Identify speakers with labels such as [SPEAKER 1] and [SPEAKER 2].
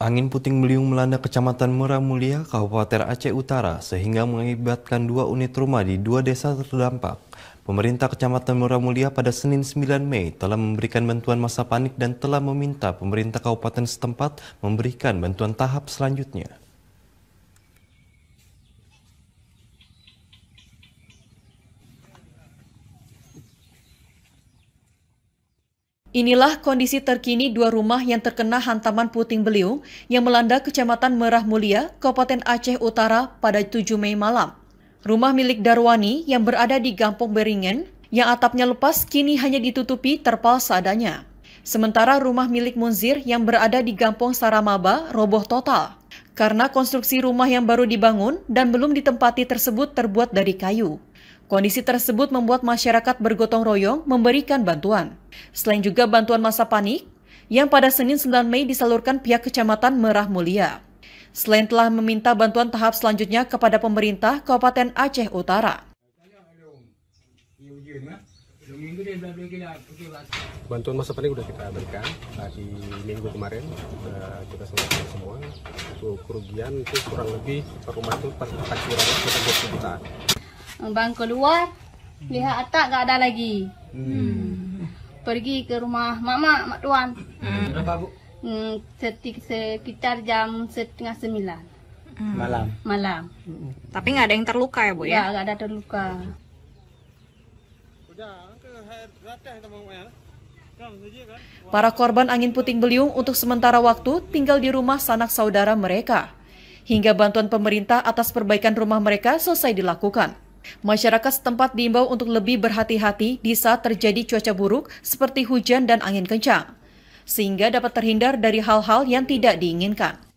[SPEAKER 1] Angin puting beliung melanda Kecamatan Merah Mulia, Kabupaten Aceh Utara, sehingga mengakibatkan dua unit rumah di dua desa terdampak. Pemerintah Kecamatan Merah Mulia pada Senin 9 Mei telah memberikan bantuan masa panik dan telah meminta pemerintah kabupaten setempat memberikan bantuan tahap selanjutnya.
[SPEAKER 2] Inilah kondisi terkini dua rumah yang terkena hantaman puting beliung yang melanda Kecamatan Merah Mulia, Kabupaten Aceh Utara pada 7 Mei malam. Rumah milik Darwani yang berada di Gampung Beringen yang atapnya lepas kini hanya ditutupi terpal seadanya. Sementara rumah milik Munzir yang berada di Gampung Saramaba roboh total karena konstruksi rumah yang baru dibangun dan belum ditempati tersebut terbuat dari kayu. Kondisi tersebut membuat masyarakat bergotong royong memberikan bantuan. Selain juga bantuan masa panik, yang pada Senin 9 Mei disalurkan pihak Kecamatan Merah Mulia. Selain telah meminta bantuan tahap selanjutnya kepada pemerintah Kabupaten Aceh Utara.
[SPEAKER 1] Bantuan masa panik sudah kita berikan tadi minggu kemarin kita selesai semua. Untuk kerugian itu kurang lebih per rumah itu per taksirannya sekitar 20 juta.
[SPEAKER 2] Bang keluar, lihat atak gak ada lagi.
[SPEAKER 1] Hmm.
[SPEAKER 2] Pergi ke rumah mama, mak tuan.
[SPEAKER 1] Hmm. Berapa bu?
[SPEAKER 2] Hmm, sekitar jam setengah sembilan. Hmm. Malam. Malam. Hmm. Tapi nggak ada yang terluka ya bu ya? Ya ada terluka. Para korban angin puting beliung untuk sementara waktu tinggal di rumah sanak saudara mereka. Hingga bantuan pemerintah atas perbaikan rumah mereka selesai dilakukan. Masyarakat setempat diimbau untuk lebih berhati-hati di saat terjadi cuaca buruk seperti hujan dan angin kencang, sehingga dapat terhindar dari hal-hal yang tidak diinginkan.